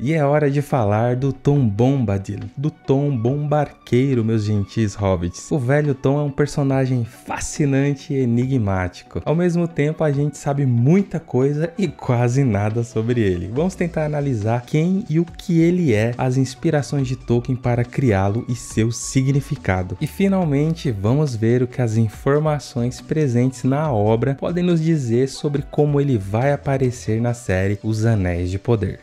E é hora de falar do Tom Bombadil, do Tom Bombarqueiro, meus gentis hobbits. O velho Tom é um personagem fascinante e enigmático. Ao mesmo tempo, a gente sabe muita coisa e quase nada sobre ele. Vamos tentar analisar quem e o que ele é, as inspirações de Tolkien para criá-lo e seu significado. E finalmente, vamos ver o que as informações presentes na obra podem nos dizer sobre como ele vai aparecer na série Os Anéis de Poder.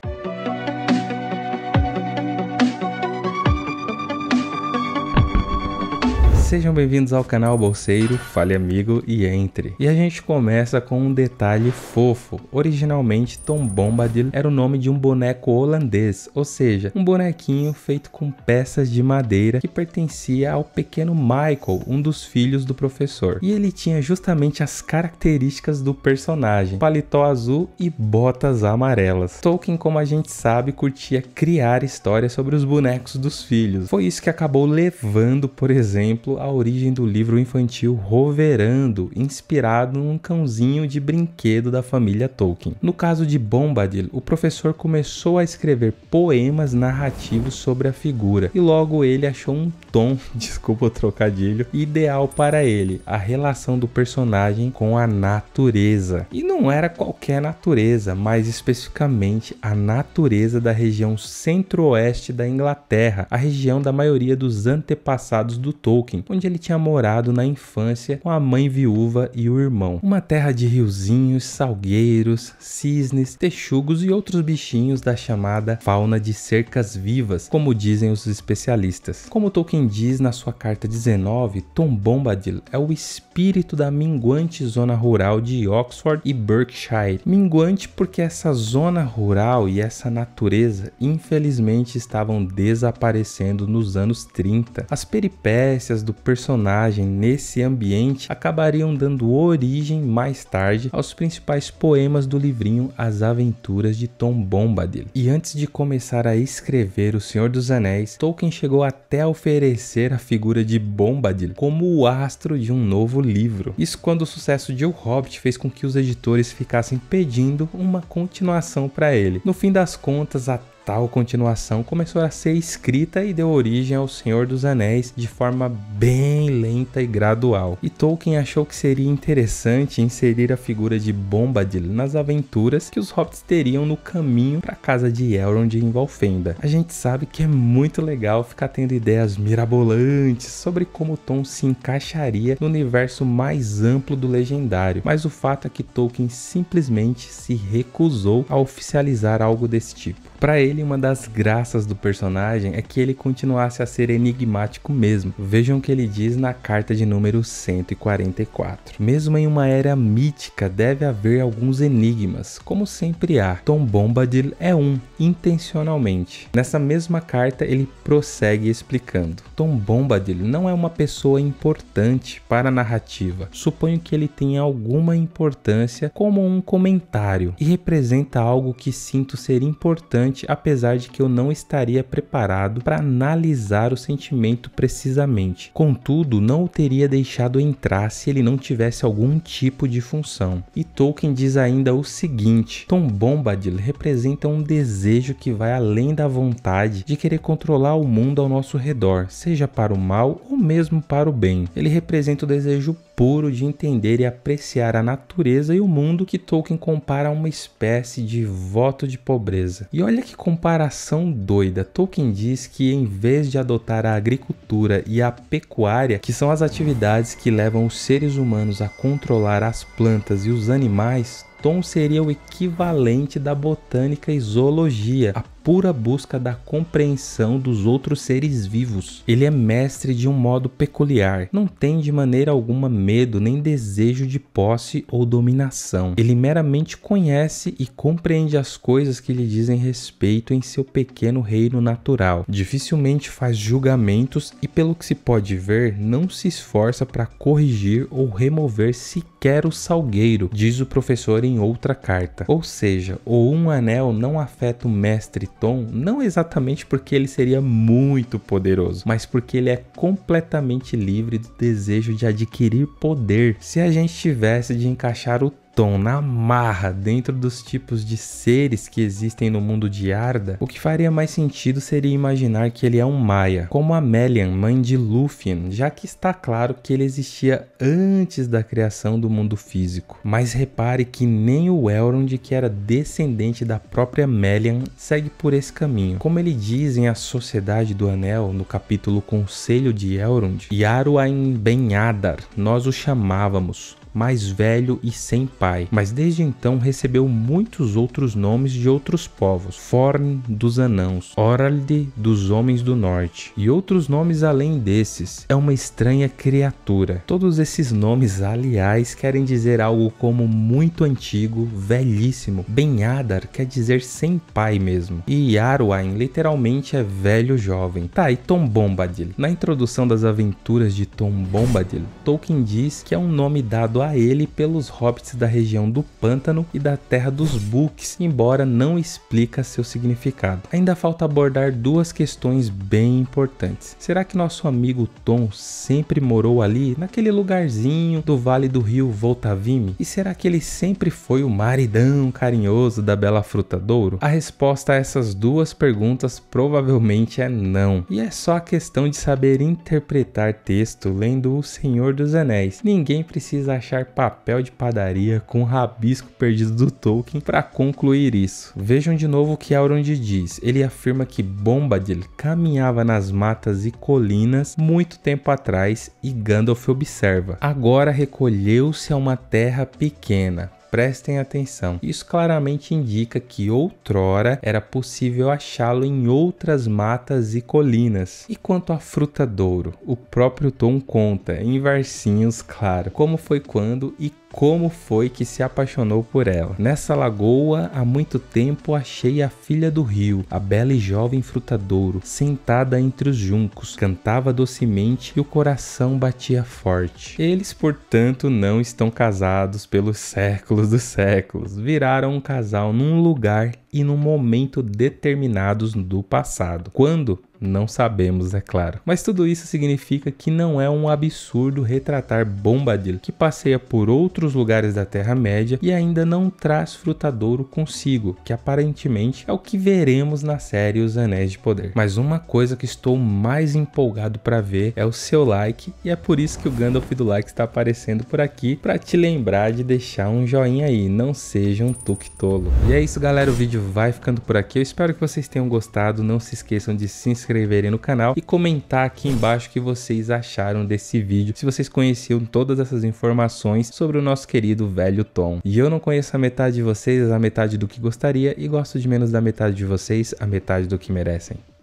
Sejam bem-vindos ao canal Bolseiro, fale amigo e entre. E a gente começa com um detalhe fofo. Originalmente, Tom Bombadil era o nome de um boneco holandês, ou seja, um bonequinho feito com peças de madeira que pertencia ao pequeno Michael, um dos filhos do professor. E ele tinha justamente as características do personagem, paletó azul e botas amarelas. Tolkien, como a gente sabe, curtia criar histórias sobre os bonecos dos filhos. Foi isso que acabou levando, por exemplo, a origem do livro infantil Roverando, inspirado num cãozinho de brinquedo da família Tolkien. No caso de Bombadil, o professor começou a escrever poemas narrativos sobre a figura e logo ele achou um tom, desculpa o trocadilho, ideal para ele, a relação do personagem com a natureza. E não era qualquer natureza, mas especificamente a natureza da região centro-oeste da Inglaterra, a região da maioria dos antepassados do Tolkien, onde ele tinha morado na infância com a mãe viúva e o irmão. Uma terra de riozinhos, salgueiros, cisnes, texugos e outros bichinhos da chamada fauna de cercas vivas, como dizem os especialistas. Como Tolkien diz na sua carta 19, Tom Bombadil é o espírito da minguante zona rural de Oxford e Berkshire. Minguante porque essa zona rural e essa natureza, infelizmente, estavam desaparecendo nos anos 30. As peripécias do personagem nesse ambiente acabariam dando origem mais tarde aos principais poemas do livrinho As Aventuras de Tom Bombadil. E antes de começar a escrever O Senhor dos Anéis, Tolkien chegou até a oferecer a figura de Bombadil como o astro de um novo livro. Isso quando o sucesso de O Hobbit fez com que os editores ficassem pedindo uma continuação para ele. No fim das contas, até Tal continuação começou a ser escrita e deu origem ao Senhor dos Anéis de forma bem lenta e gradual. E Tolkien achou que seria interessante inserir a figura de Bombadil nas aventuras que os hobbits teriam no caminho para a casa de Elrond em Valfenda. A gente sabe que é muito legal ficar tendo ideias mirabolantes sobre como Tom se encaixaria no universo mais amplo do legendário, mas o fato é que Tolkien simplesmente se recusou a oficializar algo desse tipo. Para ele, dele, uma das graças do personagem é que ele continuasse a ser enigmático mesmo. Vejam o que ele diz na carta de número 144. Mesmo em uma era mítica, deve haver alguns enigmas, como sempre há. Tom Bombadil é um, intencionalmente. Nessa mesma carta, ele prossegue explicando. Tom Bombadil não é uma pessoa importante para a narrativa. Suponho que ele tenha alguma importância como um comentário e representa algo que sinto ser importante a apesar de que eu não estaria preparado para analisar o sentimento precisamente. Contudo, não o teria deixado entrar se ele não tivesse algum tipo de função. E Tolkien diz ainda o seguinte: Tom Bombadil representa um desejo que vai além da vontade de querer controlar o mundo ao nosso redor, seja para o mal ou mesmo para o bem. Ele representa o desejo puro de entender e apreciar a natureza e o mundo que Tolkien compara a uma espécie de voto de pobreza. E olha que comparação doida. Tolkien diz que em vez de adotar a agricultura e a pecuária, que são as atividades que levam os seres humanos a controlar as plantas e os animais, Tom seria o equivalente da botânica e zoologia, a pura busca da compreensão dos outros seres vivos. Ele é mestre de um modo peculiar, não tem de maneira alguma medo nem desejo de posse ou dominação. Ele meramente conhece e compreende as coisas que lhe dizem respeito em seu pequeno reino natural. Dificilmente faz julgamentos e, pelo que se pode ver, não se esforça para corrigir ou remover sequer o salgueiro, diz o professor em em outra carta. Ou seja, o Um Anel não afeta o Mestre Tom, não exatamente porque ele seria muito poderoso, mas porque ele é completamente livre do desejo de adquirir poder. Se a gente tivesse de encaixar o Krypton na marra dentro dos tipos de seres que existem no mundo de Arda, o que faria mais sentido seria imaginar que ele é um Maia, como Melian, mãe de Lúthien, já que está claro que ele existia antes da criação do mundo físico. Mas repare que nem o Elrond, que era descendente da própria Melian, segue por esse caminho. Como ele diz em A Sociedade do Anel, no capítulo Conselho de Elrond, Yaru Ben Adar, nós o chamávamos, mais velho e sem pai, mas desde então recebeu muitos outros nomes de outros povos: Forn dos Anãos, Orald dos Homens do Norte e outros nomes além desses. É uma estranha criatura. Todos esses nomes, aliás, querem dizer algo como muito antigo, velhíssimo. Benhadar quer dizer sem pai mesmo, e Yarwain literalmente é velho jovem. Tá, e Tom Bombadil? Na introdução das aventuras de Tom Bombadil, Tolkien diz que é um nome dado a a ele pelos hobbits da região do Pântano e da Terra dos Books, embora não explica seu significado. Ainda falta abordar duas questões bem importantes. Será que nosso amigo Tom sempre morou ali, naquele lugarzinho do vale do rio Voltavime? E será que ele sempre foi o maridão carinhoso da Bela Fruta Douro? A resposta a essas duas perguntas provavelmente é não. E é só a questão de saber interpretar texto lendo O Senhor dos Anéis. Ninguém precisa achar papel de padaria com rabisco perdido do Tolkien para concluir isso. Vejam de novo o que Elrond diz. Ele afirma que Bombadil caminhava nas matas e colinas muito tempo atrás e Gandalf observa. Agora recolheu-se a uma terra pequena, prestem atenção. Isso claramente indica que outrora era possível achá-lo em outras matas e colinas. E quanto à fruta douro, o próprio Tom conta, em versinhos, claro, como foi quando e como foi que se apaixonou por ela. Nessa lagoa, há muito tempo achei a filha do rio, a bela e jovem frutadouro, sentada entre os juncos, cantava docemente e o coração batia forte. Eles, portanto, não estão casados pelos séculos dos séculos, viraram um casal num lugar e num momento determinados do passado. Quando? Não sabemos, é claro. Mas tudo isso significa que não é um absurdo retratar Bombadil, que passeia por outros lugares da Terra-média e ainda não traz Frutadouro consigo, que aparentemente é o que veremos na série Os Anéis de Poder. Mas uma coisa que estou mais empolgado para ver é o seu like, e é por isso que o Gandalf do like está aparecendo por aqui, para te lembrar de deixar um joinha aí, não seja um tuque tolo. E é isso galera, o vídeo vai ficando por aqui. Eu espero que vocês tenham gostado. Não se esqueçam de se inscreverem no canal e comentar aqui embaixo o que vocês acharam desse vídeo. Se vocês conheciam todas essas informações sobre o nosso querido velho Tom. E eu não conheço a metade de vocês, a metade do que gostaria, e gosto de menos da metade de vocês, a metade do que merecem.